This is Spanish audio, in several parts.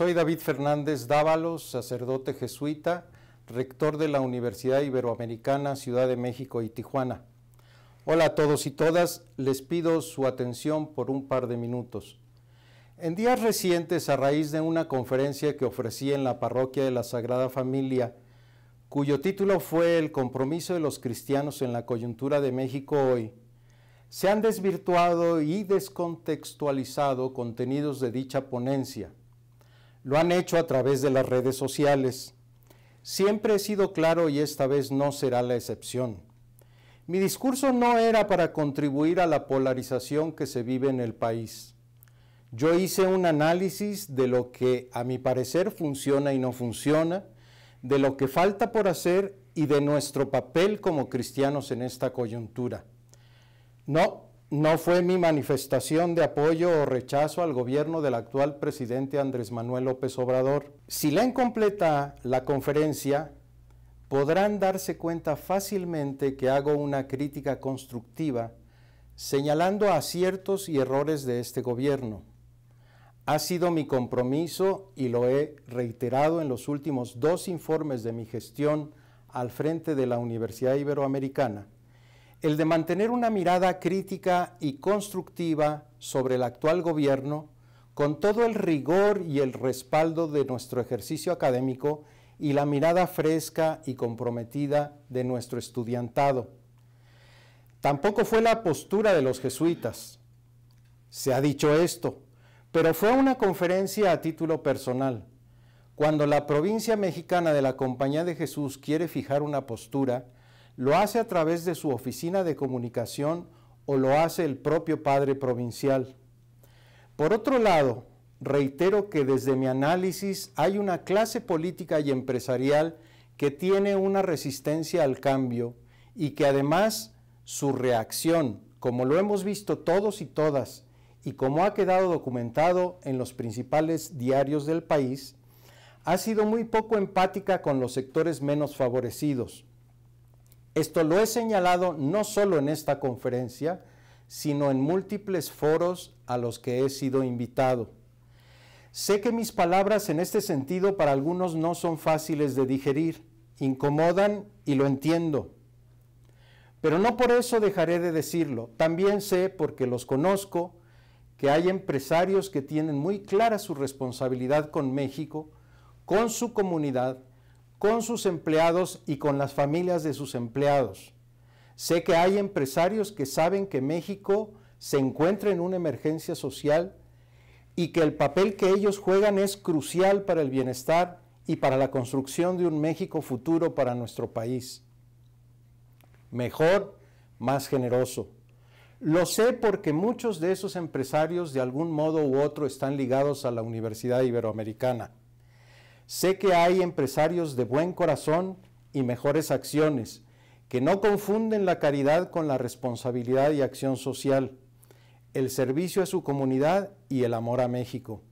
Soy David Fernández Dávalos, sacerdote jesuita, rector de la Universidad Iberoamericana Ciudad de México y Tijuana. Hola a todos y todas, les pido su atención por un par de minutos. En días recientes, a raíz de una conferencia que ofrecí en la parroquia de la Sagrada Familia, cuyo título fue El compromiso de los cristianos en la coyuntura de México hoy, se han desvirtuado y descontextualizado contenidos de dicha ponencia lo han hecho a través de las redes sociales. Siempre he sido claro y esta vez no será la excepción. Mi discurso no era para contribuir a la polarización que se vive en el país. Yo hice un análisis de lo que a mi parecer funciona y no funciona, de lo que falta por hacer y de nuestro papel como cristianos en esta coyuntura. No, no fue mi manifestación de apoyo o rechazo al gobierno del actual presidente Andrés Manuel López Obrador. Si leen completa la conferencia, podrán darse cuenta fácilmente que hago una crítica constructiva señalando aciertos y errores de este gobierno. Ha sido mi compromiso y lo he reiterado en los últimos dos informes de mi gestión al frente de la Universidad Iberoamericana el de mantener una mirada crítica y constructiva sobre el actual gobierno, con todo el rigor y el respaldo de nuestro ejercicio académico y la mirada fresca y comprometida de nuestro estudiantado. Tampoco fue la postura de los jesuitas. Se ha dicho esto, pero fue una conferencia a título personal. Cuando la provincia mexicana de la Compañía de Jesús quiere fijar una postura, ¿Lo hace a través de su oficina de comunicación o lo hace el propio padre provincial? Por otro lado, reitero que desde mi análisis hay una clase política y empresarial que tiene una resistencia al cambio y que además su reacción, como lo hemos visto todos y todas, y como ha quedado documentado en los principales diarios del país, ha sido muy poco empática con los sectores menos favorecidos, esto lo he señalado no solo en esta conferencia, sino en múltiples foros a los que he sido invitado. Sé que mis palabras en este sentido para algunos no son fáciles de digerir, incomodan y lo entiendo. Pero no por eso dejaré de decirlo. También sé, porque los conozco, que hay empresarios que tienen muy clara su responsabilidad con México, con su comunidad con sus empleados y con las familias de sus empleados. Sé que hay empresarios que saben que México se encuentra en una emergencia social y que el papel que ellos juegan es crucial para el bienestar y para la construcción de un México futuro para nuestro país. Mejor, más generoso. Lo sé porque muchos de esos empresarios de algún modo u otro están ligados a la Universidad Iberoamericana. Sé que hay empresarios de buen corazón y mejores acciones, que no confunden la caridad con la responsabilidad y acción social, el servicio a su comunidad y el amor a México.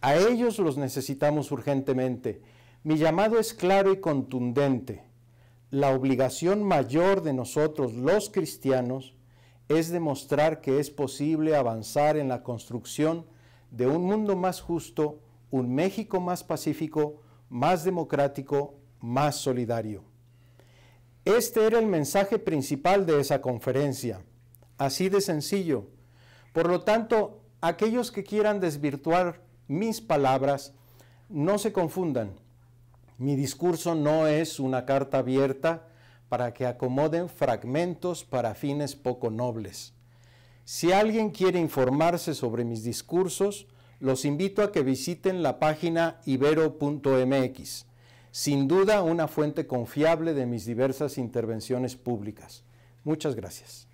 A ellos los necesitamos urgentemente. Mi llamado es claro y contundente. La obligación mayor de nosotros los cristianos es demostrar que es posible avanzar en la construcción de un mundo más justo un México más pacífico, más democrático, más solidario. Este era el mensaje principal de esa conferencia, así de sencillo. Por lo tanto, aquellos que quieran desvirtuar mis palabras, no se confundan. Mi discurso no es una carta abierta para que acomoden fragmentos para fines poco nobles. Si alguien quiere informarse sobre mis discursos, los invito a que visiten la página ibero.mx, sin duda una fuente confiable de mis diversas intervenciones públicas. Muchas gracias.